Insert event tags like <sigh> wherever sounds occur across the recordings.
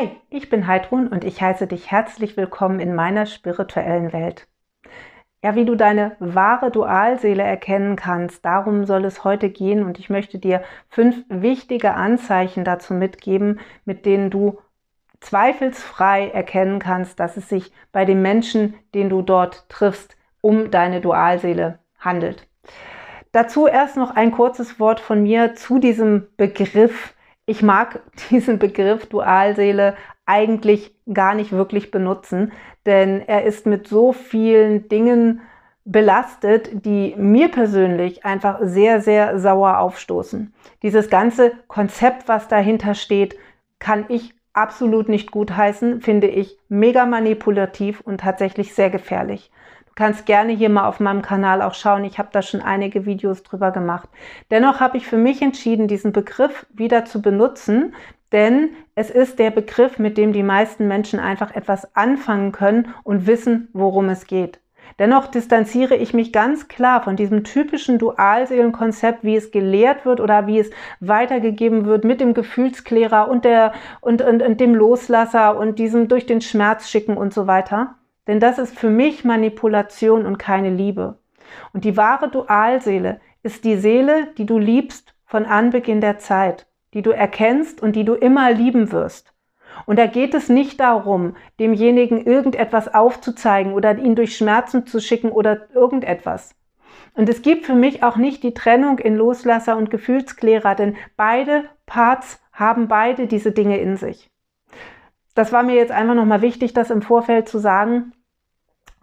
Hi, ich bin Heidrun und ich heiße dich herzlich willkommen in meiner spirituellen Welt. Ja, wie du deine wahre Dualseele erkennen kannst, darum soll es heute gehen und ich möchte dir fünf wichtige Anzeichen dazu mitgeben, mit denen du zweifelsfrei erkennen kannst, dass es sich bei dem Menschen, den du dort triffst, um deine Dualseele handelt. Dazu erst noch ein kurzes Wort von mir zu diesem Begriff ich mag <laughs> diesen Begriff Dualseele eigentlich gar nicht wirklich benutzen, denn er ist mit so vielen Dingen belastet, die mir persönlich einfach sehr, sehr sauer aufstoßen. Dieses ganze Konzept, was dahinter steht, kann ich absolut nicht gutheißen, finde ich mega manipulativ und tatsächlich sehr gefährlich kannst gerne hier mal auf meinem Kanal auch schauen. Ich habe da schon einige Videos drüber gemacht. Dennoch habe ich für mich entschieden, diesen Begriff wieder zu benutzen, denn es ist der Begriff, mit dem die meisten Menschen einfach etwas anfangen können und wissen, worum es geht. Dennoch distanziere ich mich ganz klar von diesem typischen Dualseelenkonzept, wie es gelehrt wird oder wie es weitergegeben wird mit dem Gefühlsklärer und, der, und, und, und dem Loslasser und diesem durch den Schmerz schicken und so weiter. Denn das ist für mich Manipulation und keine Liebe. Und die wahre Dualseele ist die Seele, die du liebst von Anbeginn der Zeit, die du erkennst und die du immer lieben wirst. Und da geht es nicht darum, demjenigen irgendetwas aufzuzeigen oder ihn durch Schmerzen zu schicken oder irgendetwas. Und es gibt für mich auch nicht die Trennung in Loslasser und Gefühlsklärer, denn beide Parts haben beide diese Dinge in sich. Das war mir jetzt einfach nochmal wichtig, das im Vorfeld zu sagen,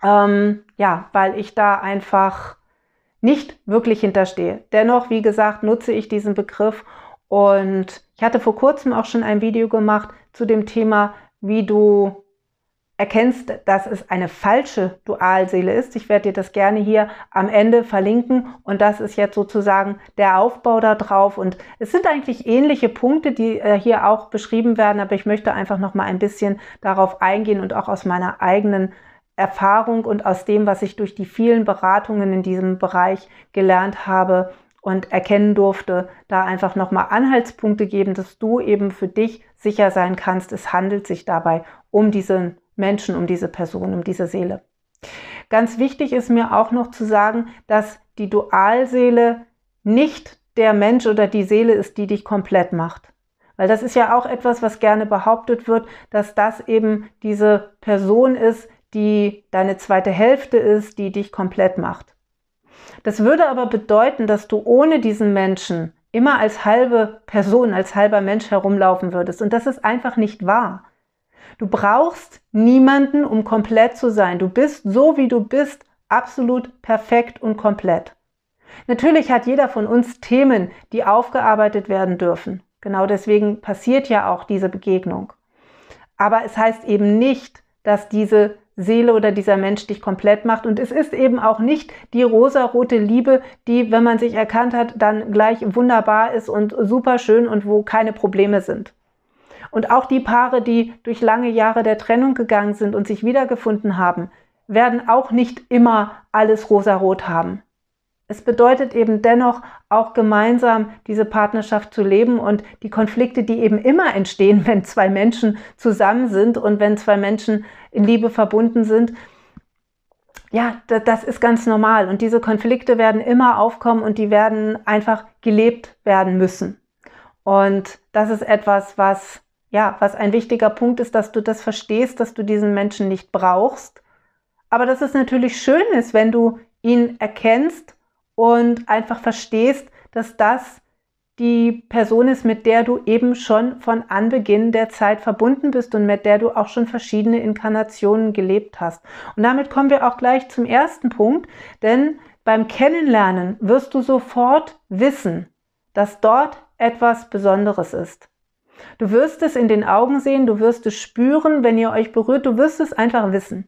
ähm, ja, weil ich da einfach nicht wirklich hinterstehe. Dennoch, wie gesagt, nutze ich diesen Begriff und ich hatte vor kurzem auch schon ein Video gemacht zu dem Thema, wie du erkennst, dass es eine falsche Dualseele ist. Ich werde dir das gerne hier am Ende verlinken und das ist jetzt sozusagen der Aufbau da drauf und es sind eigentlich ähnliche Punkte, die äh, hier auch beschrieben werden, aber ich möchte einfach noch mal ein bisschen darauf eingehen und auch aus meiner eigenen Erfahrung und aus dem, was ich durch die vielen Beratungen in diesem Bereich gelernt habe und erkennen durfte, da einfach nochmal Anhaltspunkte geben, dass du eben für dich sicher sein kannst, es handelt sich dabei um diesen Menschen, um diese Person, um diese Seele. Ganz wichtig ist mir auch noch zu sagen, dass die Dualseele nicht der Mensch oder die Seele ist, die dich komplett macht. Weil das ist ja auch etwas, was gerne behauptet wird, dass das eben diese Person ist, die deine zweite Hälfte ist, die dich komplett macht. Das würde aber bedeuten, dass du ohne diesen Menschen immer als halbe Person, als halber Mensch herumlaufen würdest. Und das ist einfach nicht wahr. Du brauchst niemanden, um komplett zu sein. Du bist so, wie du bist, absolut perfekt und komplett. Natürlich hat jeder von uns Themen, die aufgearbeitet werden dürfen. Genau deswegen passiert ja auch diese Begegnung. Aber es heißt eben nicht, dass diese Seele oder dieser Mensch dich komplett macht. Und es ist eben auch nicht die rosarote Liebe, die, wenn man sich erkannt hat, dann gleich wunderbar ist und super schön und wo keine Probleme sind. Und auch die Paare, die durch lange Jahre der Trennung gegangen sind und sich wiedergefunden haben, werden auch nicht immer alles rosarot haben es bedeutet eben dennoch auch gemeinsam diese Partnerschaft zu leben und die Konflikte, die eben immer entstehen, <laughs> wenn zwei Menschen zusammen sind und wenn zwei Menschen in Liebe verbunden sind. Ja, das ist ganz normal und diese Konflikte werden immer aufkommen und die werden einfach gelebt werden müssen. Und das ist etwas, was ja, was ein wichtiger Punkt ist, dass du das verstehst, dass du diesen Menschen nicht brauchst, aber dass es natürlich schön ist, wenn du ihn erkennst und einfach verstehst, dass das die Person ist, mit der du eben schon von Anbeginn der Zeit verbunden bist und mit der du auch schon verschiedene Inkarnationen gelebt hast. Und damit kommen wir auch gleich zum ersten Punkt, denn beim Kennenlernen wirst du sofort wissen, dass dort etwas Besonderes ist. Du wirst es in den Augen sehen, du wirst es spüren, wenn ihr euch berührt, du wirst es einfach wissen.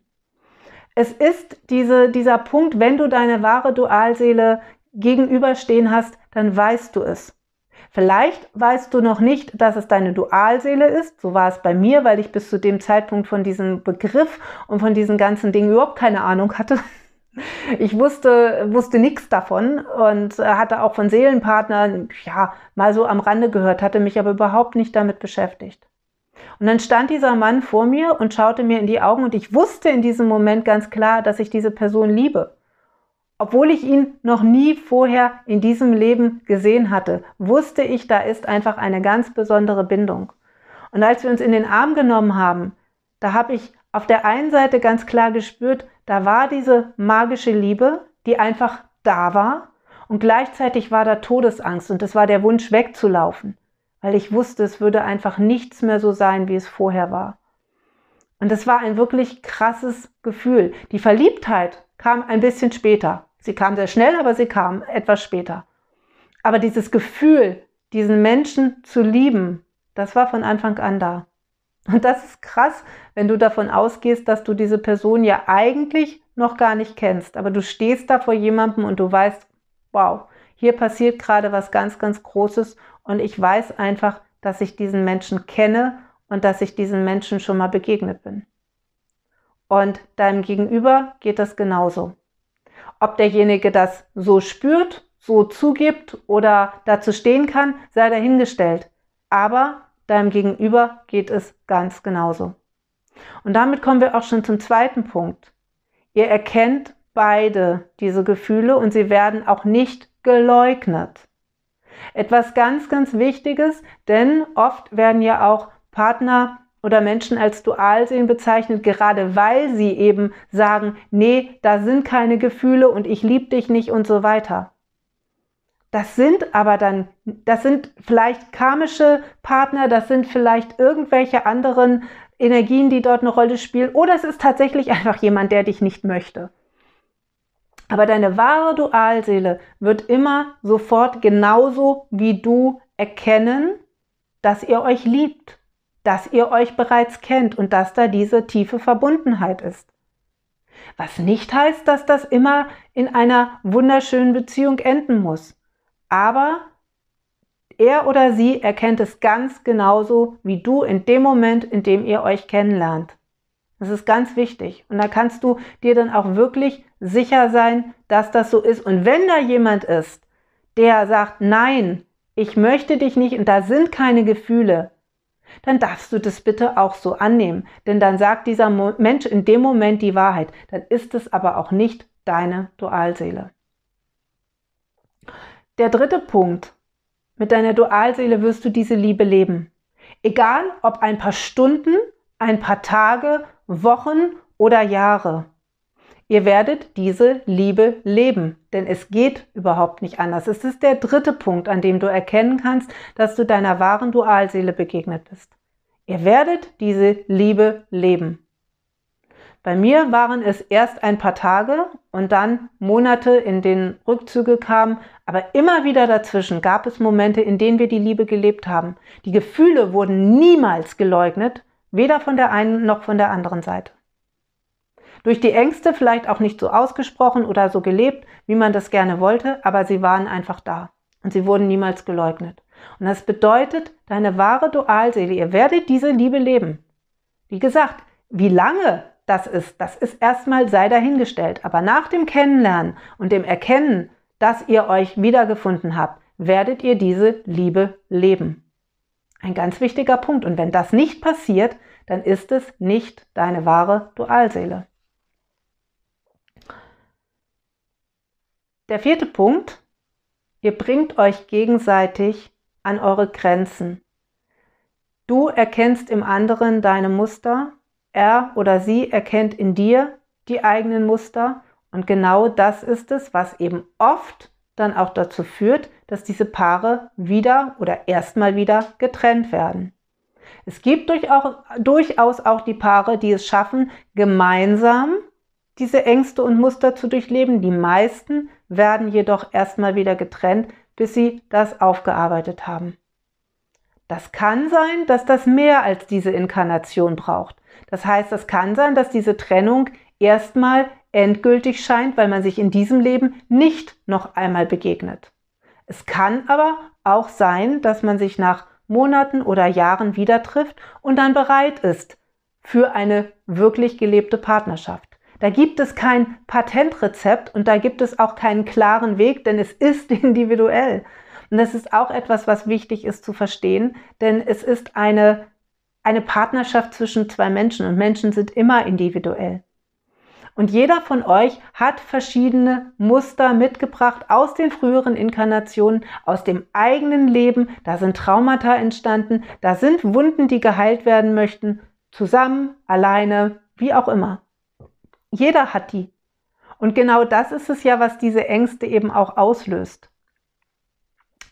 Es ist diese, dieser Punkt, wenn du deine wahre Dualseele gegenüberstehen hast, dann weißt du es. Vielleicht weißt du noch nicht, dass es deine Dualseele ist. So war es bei mir, weil ich bis zu dem Zeitpunkt von diesem Begriff und von diesen ganzen Dingen überhaupt keine Ahnung hatte. <laughs> Ich wusste, wusste nichts davon und äh, hatte auch von Seelenpartnern, ja, mal so am Rande gehört, hatte mich aber überhaupt nicht damit beschäftigt. Und dann stand dieser Mann vor mir und schaute mir in die Augen und ich wusste in diesem Moment ganz klar, dass ich diese Person liebe. Obwohl ich ihn noch nie vorher in diesem Leben gesehen hatte, wusste ich, da ist einfach eine ganz besondere Bindung. Und als wir uns in den Arm genommen haben, da habe ich auf der einen Seite ganz klar gespürt, da war diese magische Liebe, die einfach da war und gleichzeitig war da Todesangst und es war der Wunsch wegzulaufen weil ich wusste, es würde einfach nichts mehr so sein, wie es vorher war. Und das war ein wirklich krasses Gefühl. Die Verliebtheit kam ein bisschen später. Sie kam sehr schnell, aber sie kam etwas später. Aber dieses Gefühl, diesen Menschen zu lieben, das war von Anfang an da. Und das ist krass, wenn du davon ausgehst, dass du diese Person ja eigentlich noch gar nicht kennst. Aber du stehst da vor jemandem und du weißt, wow, hier passiert gerade was ganz, ganz Großes und ich weiß einfach, dass ich diesen Menschen kenne und dass ich diesen Menschen schon mal begegnet bin. Und deinem Gegenüber geht das genauso. Ob derjenige das so spürt, so zugibt oder dazu stehen kann, sei dahingestellt. Aber deinem Gegenüber geht es ganz genauso. Und damit kommen wir auch schon zum zweiten Punkt. Ihr erkennt beide diese Gefühle und sie werden auch nicht geleugnet. Etwas ganz, ganz Wichtiges, denn oft werden ja auch Partner oder Menschen als Dualsehen bezeichnet, gerade weil sie eben sagen, nee, da sind keine Gefühle und ich liebe dich nicht und so weiter. Das sind aber dann, das sind vielleicht karmische Partner, das sind vielleicht irgendwelche anderen Energien, die dort eine Rolle spielen, oder es ist tatsächlich einfach jemand, der dich nicht möchte. Aber deine wahre Dualseele wird immer sofort genauso wie du erkennen, dass ihr euch liebt, dass ihr euch bereits kennt und dass da diese tiefe Verbundenheit ist. Was nicht heißt, dass das immer in einer wunderschönen Beziehung enden muss. Aber er oder sie erkennt es ganz genauso wie du in dem Moment, in dem ihr euch kennenlernt. Das ist ganz wichtig. Und da kannst du dir dann auch wirklich sicher sein, dass das so ist. Und wenn da jemand ist, der sagt, nein, ich möchte dich nicht und da sind keine Gefühle, dann darfst du das bitte auch so annehmen. Denn dann sagt dieser Mensch in dem Moment die Wahrheit. Dann ist es aber auch nicht deine Dualseele. Der dritte Punkt. Mit deiner Dualseele wirst du diese Liebe leben. Egal ob ein paar Stunden, ein paar Tage, Wochen oder Jahre. Ihr werdet diese Liebe leben, denn es geht überhaupt nicht anders. Es ist der dritte Punkt, an dem du erkennen kannst, dass du deiner wahren Dualseele begegnet bist. Ihr werdet diese Liebe leben. Bei mir waren es erst ein paar Tage und dann Monate, in denen Rückzüge kamen, aber immer wieder dazwischen gab es Momente, in denen wir die Liebe gelebt haben. Die Gefühle wurden niemals geleugnet, weder von der einen noch von der anderen Seite. Durch die Ängste vielleicht auch nicht so ausgesprochen oder so gelebt, wie man das gerne wollte, aber sie waren einfach da und sie wurden niemals geleugnet. Und das bedeutet, deine wahre Dualseele, ihr werdet diese Liebe leben. Wie gesagt, wie lange das ist, das ist erstmal sei dahingestellt. Aber nach dem Kennenlernen und dem Erkennen, dass ihr euch wiedergefunden habt, werdet ihr diese Liebe leben. Ein ganz wichtiger Punkt. Und wenn das nicht passiert, dann ist es nicht deine wahre Dualseele. Der vierte Punkt, ihr bringt euch gegenseitig an eure Grenzen. Du erkennst im anderen deine Muster, er oder sie erkennt in dir die eigenen Muster und genau das ist es, was eben oft dann auch dazu führt, dass diese Paare wieder oder erstmal wieder getrennt werden. Es gibt durchaus auch die Paare, die es schaffen, gemeinsam diese Ängste und Muster zu durchleben. Die meisten werden jedoch erstmal wieder getrennt, bis sie das aufgearbeitet haben. Das kann sein, dass das mehr als diese Inkarnation braucht. Das heißt, es kann sein, dass diese Trennung erstmal endgültig scheint, weil man sich in diesem Leben nicht noch einmal begegnet. Es kann aber auch sein, dass man sich nach Monaten oder Jahren wieder trifft und dann bereit ist für eine wirklich gelebte Partnerschaft. Da gibt es kein Patentrezept und da gibt es auch keinen klaren Weg, denn es ist <laughs> individuell. Und das ist auch etwas, was wichtig ist zu verstehen, denn es ist eine, eine Partnerschaft zwischen zwei Menschen und Menschen sind immer individuell. Und jeder von euch hat verschiedene Muster mitgebracht aus den früheren Inkarnationen, aus dem eigenen Leben. Da sind Traumata entstanden, da sind Wunden, die geheilt werden möchten, zusammen, alleine, wie auch immer. Jeder hat die. Und genau das ist es ja, was diese Ängste eben auch auslöst.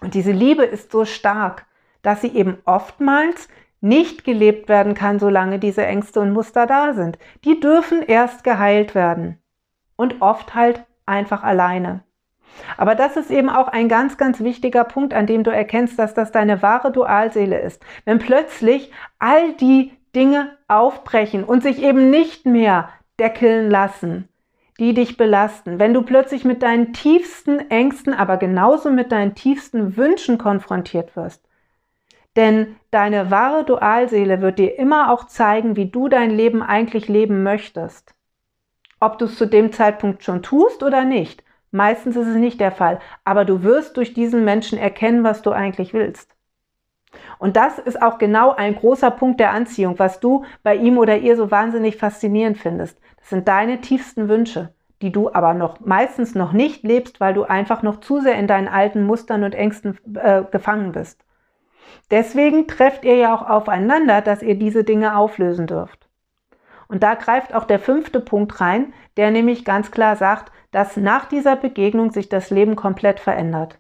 Und diese Liebe ist so stark, dass sie eben oftmals nicht gelebt werden kann, solange diese Ängste und Muster da sind. Die dürfen erst geheilt werden. Und oft halt einfach alleine. Aber das ist eben auch ein ganz, ganz wichtiger Punkt, an dem du erkennst, dass das deine wahre Dualseele ist. Wenn plötzlich all die Dinge aufbrechen und sich eben nicht mehr deckeln lassen, die dich belasten. Wenn du plötzlich mit deinen tiefsten Ängsten, aber genauso mit deinen tiefsten Wünschen konfrontiert wirst. Denn deine wahre Dualseele wird dir immer auch zeigen, wie du dein Leben eigentlich leben möchtest. Ob du es zu dem Zeitpunkt schon tust oder nicht. Meistens ist es nicht der Fall, aber du wirst durch diesen Menschen erkennen, was du eigentlich willst. Und das ist auch genau ein großer Punkt der Anziehung, was du bei ihm oder ihr so wahnsinnig faszinierend findest. Das sind deine tiefsten Wünsche, die du aber noch meistens noch nicht lebst, weil du einfach noch zu sehr in deinen alten Mustern und Ängsten äh, gefangen bist. Deswegen trefft ihr ja auch aufeinander, dass ihr diese Dinge auflösen dürft. Und da greift auch der fünfte Punkt rein, der nämlich ganz klar sagt, dass nach dieser Begegnung sich das Leben komplett verändert.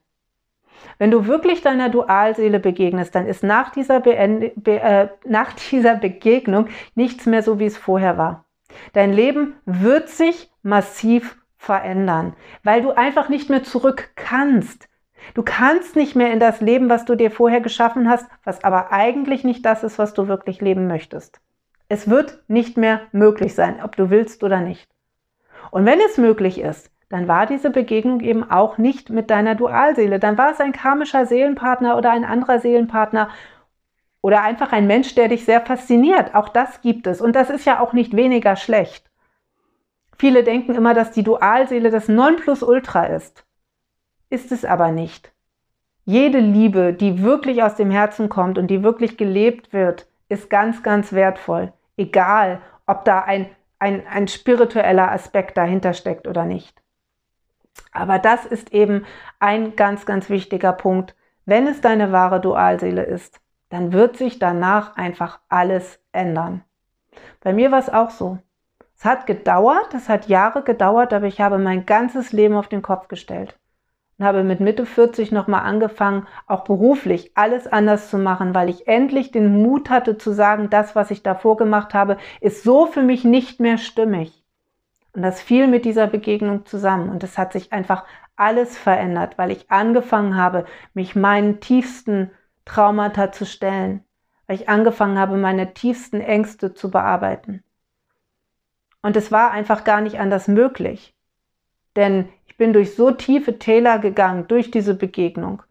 Wenn du wirklich deiner Dualseele begegnest, dann ist nach dieser, Be Be äh, nach <laughs> dieser Begegnung nichts mehr so, wie es vorher war. Dein Leben wird sich massiv verändern, weil du einfach nicht mehr zurück kannst. Du kannst nicht mehr in das Leben, was du dir vorher geschaffen hast, was aber eigentlich nicht das ist, was du wirklich leben möchtest. Es wird nicht mehr möglich sein, ob du willst oder nicht. Und wenn es möglich ist, dann war diese Begegnung eben auch nicht mit deiner Dualseele. Dann war es ein karmischer Seelenpartner oder ein anderer Seelenpartner oder einfach ein Mensch, der dich sehr fasziniert. Auch das gibt es. Und das ist ja auch nicht weniger schlecht. Viele denken immer, dass die Dualseele das Nonplusultra ist. Ist es aber nicht. Jede Liebe, die wirklich aus dem Herzen kommt und die wirklich gelebt wird, ist ganz, ganz wertvoll. Egal, ob da ein, ein, ein spiritueller Aspekt dahinter steckt oder nicht. Aber das ist eben ein ganz, ganz wichtiger Punkt. Wenn es deine wahre Dualseele ist, dann wird sich danach einfach alles ändern. Bei mir war es auch so. Es hat gedauert, es hat Jahre gedauert, aber ich habe mein ganzes Leben auf den Kopf gestellt und habe mit Mitte 40 nochmal angefangen, auch beruflich alles anders zu machen, weil ich endlich den Mut hatte zu sagen, das, was ich davor gemacht habe, ist so für mich nicht mehr stimmig. Und das fiel mit dieser Begegnung zusammen. Und es hat sich einfach alles verändert, weil ich angefangen habe, mich meinen tiefsten Traumata zu stellen, weil ich angefangen habe, meine tiefsten Ängste zu bearbeiten. Und es war einfach gar nicht anders möglich. Denn ich bin durch so tiefe Täler gegangen, durch diese Begegnung,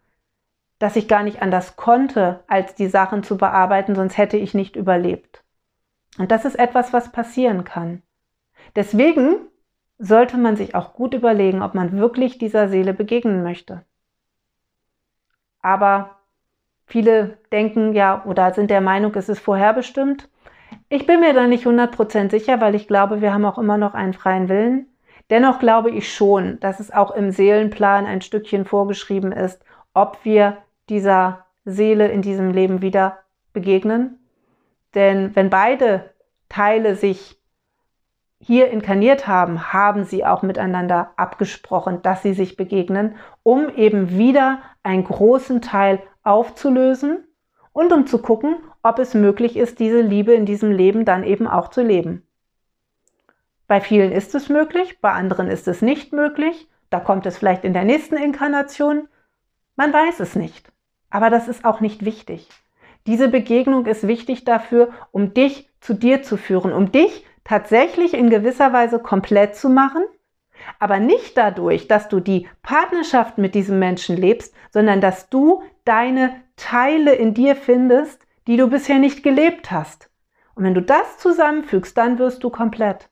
dass ich gar nicht anders konnte, als die Sachen zu bearbeiten, sonst hätte ich nicht überlebt. Und das ist etwas, was passieren kann. Deswegen sollte man sich auch gut überlegen, ob man wirklich dieser Seele begegnen möchte. Aber viele denken ja oder sind der Meinung, es ist vorherbestimmt. Ich bin mir da nicht 100% sicher, weil ich glaube, wir haben auch immer noch einen freien Willen. Dennoch glaube ich schon, dass es auch im Seelenplan ein Stückchen vorgeschrieben ist, ob wir dieser Seele in diesem Leben wieder begegnen. Denn wenn beide Teile sich hier inkarniert haben, haben sie auch miteinander abgesprochen, dass sie sich begegnen, um eben wieder einen großen Teil aufzulösen und um zu gucken, ob es möglich ist, diese Liebe in diesem Leben dann eben auch zu leben. Bei vielen ist es möglich, bei anderen ist es nicht möglich, da kommt es vielleicht in der nächsten Inkarnation, man weiß es nicht. Aber das ist auch nicht wichtig. Diese Begegnung ist wichtig dafür, um dich zu dir zu führen, um dich tatsächlich in gewisser Weise komplett zu machen, aber nicht dadurch, dass du die Partnerschaft mit diesem Menschen lebst, sondern dass du deine Teile in dir findest, die du bisher nicht gelebt hast. Und wenn du das zusammenfügst, dann wirst du komplett.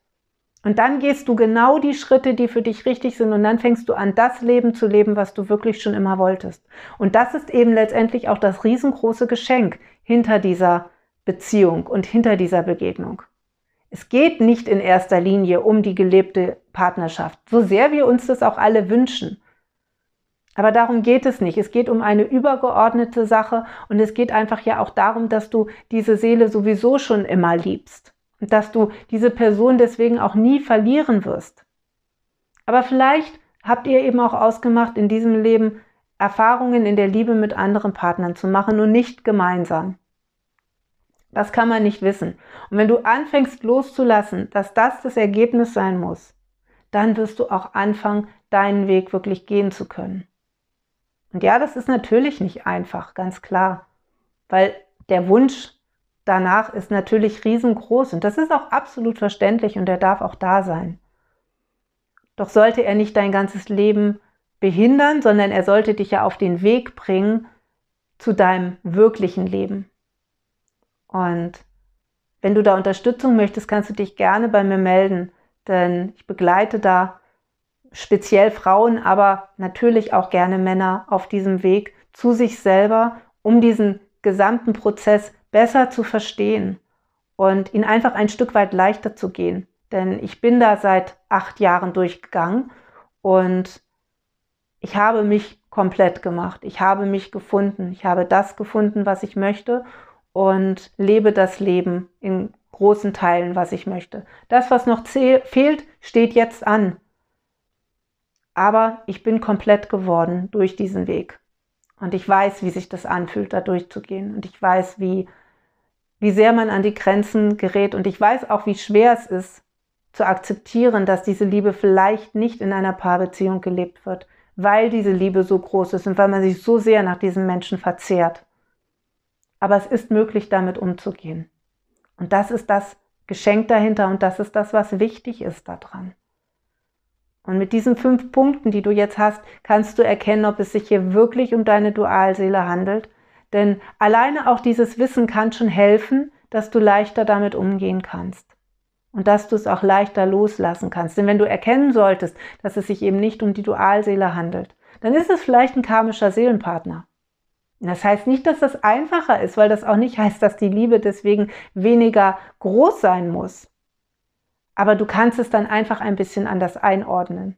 Und dann gehst du genau die Schritte, die für dich richtig sind und dann fängst du an, das Leben zu leben, was du wirklich schon immer wolltest. Und das ist eben letztendlich auch das riesengroße Geschenk hinter dieser Beziehung und hinter dieser Begegnung es geht nicht in erster Linie um die gelebte Partnerschaft, so sehr wir uns das auch alle wünschen. Aber darum geht es nicht. Es geht um eine übergeordnete Sache und es geht einfach ja auch darum, dass du diese Seele sowieso schon immer liebst und dass du diese Person deswegen auch nie verlieren wirst. Aber vielleicht habt ihr eben auch ausgemacht, in diesem Leben Erfahrungen in der Liebe mit anderen Partnern zu machen und nicht gemeinsam. Das kann man nicht wissen. Und wenn du anfängst loszulassen, dass das das Ergebnis sein muss, dann wirst du auch anfangen, deinen Weg wirklich gehen zu können. Und ja, das ist natürlich nicht einfach, ganz klar, weil der Wunsch danach ist natürlich riesengroß und das ist auch absolut verständlich und er darf auch da sein. Doch sollte er nicht dein ganzes Leben behindern, sondern er sollte dich ja auf den Weg bringen zu deinem wirklichen Leben. Und wenn du da Unterstützung möchtest, kannst du dich gerne bei mir melden, denn ich begleite da speziell Frauen, aber natürlich auch gerne Männer auf diesem Weg zu sich selber, um diesen gesamten Prozess besser zu verstehen und ihn einfach ein Stück weit leichter zu gehen. Denn ich bin da seit acht Jahren durchgegangen und ich habe mich komplett gemacht. Ich habe mich gefunden. Ich habe das gefunden, was ich möchte und lebe das Leben in großen Teilen, was ich möchte. Das, was noch fehlt, steht jetzt an. Aber ich bin komplett geworden durch diesen Weg. Und ich weiß, wie sich das anfühlt, da durchzugehen. Und ich weiß, wie, wie sehr man an die Grenzen gerät. Und ich weiß auch, wie schwer es ist, zu akzeptieren, dass diese Liebe vielleicht nicht in einer Paarbeziehung gelebt wird, weil diese Liebe so groß ist und weil man sich so sehr nach diesem Menschen verzehrt aber es ist möglich, damit umzugehen. Und das ist das Geschenk dahinter und das ist das, was wichtig ist daran. Und mit diesen fünf Punkten, die du jetzt hast, kannst du erkennen, ob es sich hier wirklich um deine Dualseele handelt. Denn alleine auch dieses Wissen kann schon helfen, dass du leichter damit umgehen kannst. Und dass du es auch leichter loslassen kannst. Denn wenn du erkennen solltest, dass es sich eben nicht um die Dualseele handelt, dann ist es vielleicht ein karmischer Seelenpartner. Das heißt nicht, dass das einfacher ist, weil das auch nicht heißt, dass die Liebe deswegen weniger groß sein muss. Aber du kannst es dann einfach ein bisschen anders einordnen.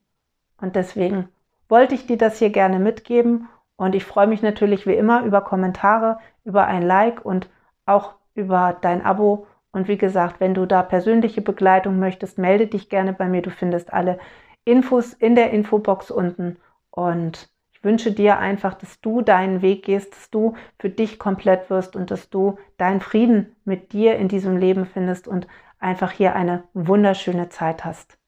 Und deswegen wollte ich dir das hier gerne mitgeben. Und ich freue mich natürlich wie immer über Kommentare, über ein Like und auch über dein Abo. Und wie gesagt, wenn du da persönliche Begleitung möchtest, melde dich gerne bei mir. Du findest alle Infos in der Infobox unten. Und wünsche dir einfach, dass du deinen Weg gehst, dass du für dich komplett wirst und dass du deinen Frieden mit dir in diesem Leben findest und einfach hier eine wunderschöne Zeit hast.